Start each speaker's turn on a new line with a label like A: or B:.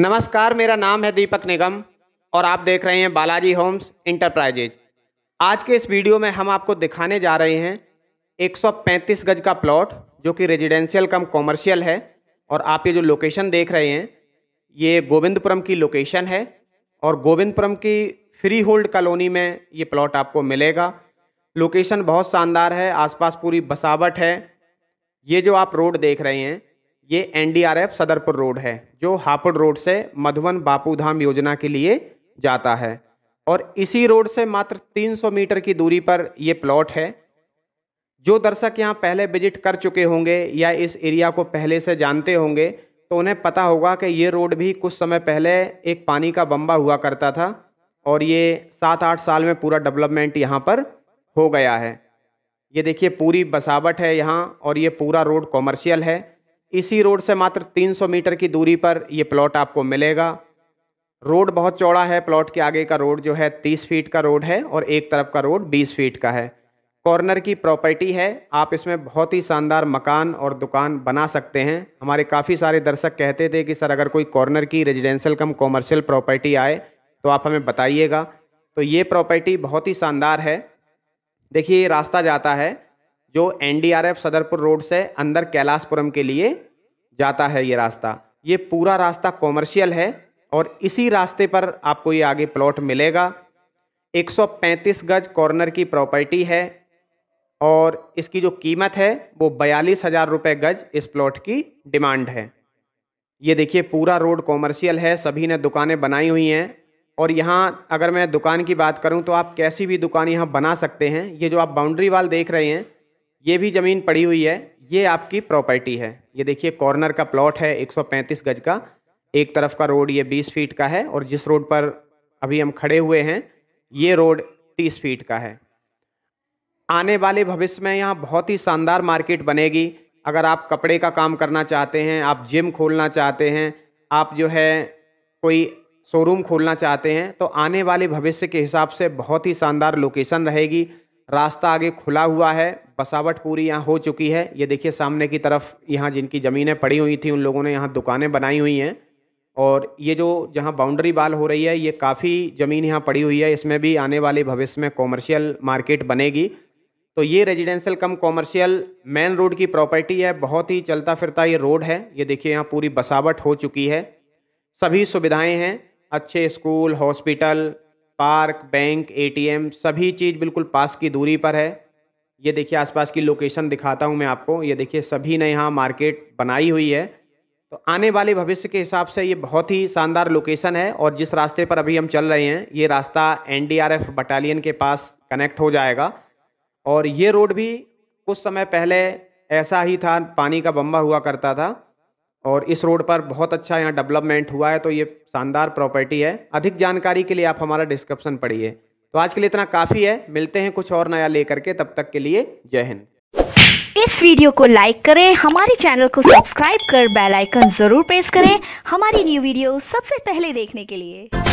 A: नमस्कार मेरा नाम है दीपक निगम और आप देख रहे हैं बालाजी होम्स इंटरप्राइजेज आज के इस वीडियो में हम आपको दिखाने जा रहे हैं 135 गज का प्लॉट जो कि रेजिडेंशियल कम कॉमर्शियल है और आप ये जो लोकेशन देख रहे हैं ये गोविंदपुरम की लोकेशन है और गोविंदपुरम की फ्री होल्ड कॉलोनी में ये प्लॉट आपको मिलेगा लोकेशन बहुत शानदार है आसपास पूरी बसावट है ये जो आप रोड देख रहे हैं ये एनडीआरएफ सदरपुर रोड है जो हापुड़ रोड से मधुबन बापूधाम योजना के लिए जाता है और इसी रोड से मात्र 300 मीटर की दूरी पर ये प्लॉट है जो दर्शक यहाँ पहले विजिट कर चुके होंगे या इस एरिया को पहले से जानते होंगे तो उन्हें पता होगा कि ये रोड भी कुछ समय पहले एक पानी का बम्बा हुआ करता था और ये सात आठ साल में पूरा डेवलपमेंट यहाँ पर हो गया है ये देखिए पूरी बसावट है यहाँ और ये पूरा रोड कॉमर्शियल है इसी रोड से मात्र 300 मीटर की दूरी पर ये प्लॉट आपको मिलेगा रोड बहुत चौड़ा है प्लॉट के आगे का रोड जो है 30 फीट का रोड है और एक तरफ का रोड 20 फीट का है कॉर्नर की प्रॉपर्टी है आप इसमें बहुत ही शानदार मकान और दुकान बना सकते हैं हमारे काफ़ी सारे दर्शक कहते थे कि सर अगर कोई कॉर्नर की रेजिडेंशल कम कॉमर्शियल प्रॉपर्टी आए तो आप हमें बताइएगा तो ये प्रॉपर्टी बहुत ही शानदार है देखिए रास्ता जाता है जो एनडीआरएफ सदरपुर रोड से अंदर कैलाशपुरम के लिए जाता है ये रास्ता ये पूरा रास्ता कॉमर्शियल है और इसी रास्ते पर आपको ये आगे प्लॉट मिलेगा 135 गज कॉर्नर की प्रॉपर्टी है और इसकी जो कीमत है वो बयालीस हज़ार रुपये गज इस प्लॉट की डिमांड है ये देखिए पूरा रोड कॉमर्शियल है सभी ने दुकानें बनाई हुई हैं और यहाँ अगर मैं दुकान की बात करूँ तो आप कैसी भी दुकान यहाँ बना सकते हैं ये जो आप बाउंड्री वाल देख रहे हैं ये भी ज़मीन पड़ी हुई है ये आपकी प्रॉपर्टी है ये देखिए कॉर्नर का प्लॉट है 135 गज का एक तरफ का रोड ये 20 फीट का है और जिस रोड पर अभी हम खड़े हुए हैं ये रोड 30 फीट का है आने वाले भविष्य में यहाँ बहुत ही शानदार मार्केट बनेगी अगर आप कपड़े का काम करना चाहते हैं आप जिम खोलना चाहते हैं आप जो है कोई शोरूम खोलना चाहते हैं तो आने वाले भविष्य के हिसाब से बहुत ही शानदार लोकेशन रहेगी रास्ता आगे खुला हुआ है बसावट पूरी यहाँ हो चुकी है ये देखिए सामने की तरफ यहाँ जिनकी ज़मीनें पड़ी हुई थी उन लोगों ने यहाँ दुकानें बनाई हुई हैं और ये जो जहाँ बाउंड्री बाल हो रही है ये काफ़ी ज़मीन यहाँ पड़ी हुई है इसमें भी आने वाले भविष्य में कॉमर्शियल मार्केट बनेगी तो ये residential cum commercial main road की प्रॉपर्टी है बहुत ही चलता फिरता ये रोड है ये देखिए यहाँ पूरी बसावट हो चुकी है सभी सुविधाएँ हैं अच्छे school hospital park bank ATM सभी चीज़ बिल्कुल पास की दूरी पर है ये देखिए आसपास की लोकेशन दिखाता हूँ मैं आपको ये देखिए सभी ने यहाँ मार्केट बनाई हुई है तो आने वाले भविष्य के हिसाब से ये बहुत ही शानदार लोकेशन है और जिस रास्ते पर अभी हम चल रहे हैं ये रास्ता एनडीआरएफ बटालियन के पास कनेक्ट हो जाएगा और ये रोड भी कुछ समय पहले ऐसा ही था पानी का बम्बा हुआ करता था और इस रोड पर बहुत अच्छा यहाँ डेवलपमेंट हुआ है तो ये शानदार प्रॉपर्टी है अधिक जानकारी के लिए आप हमारा डिस्क्रिप्शन पढ़िए तो आज के लिए इतना काफ़ी है मिलते हैं कुछ और नया लेकर के तब तक के लिए जय हिंद इस वीडियो को लाइक करें हमारे चैनल को सब्सक्राइब कर बेल आइकन जरूर प्रेस करें हमारी न्यू वीडियो सबसे पहले देखने के लिए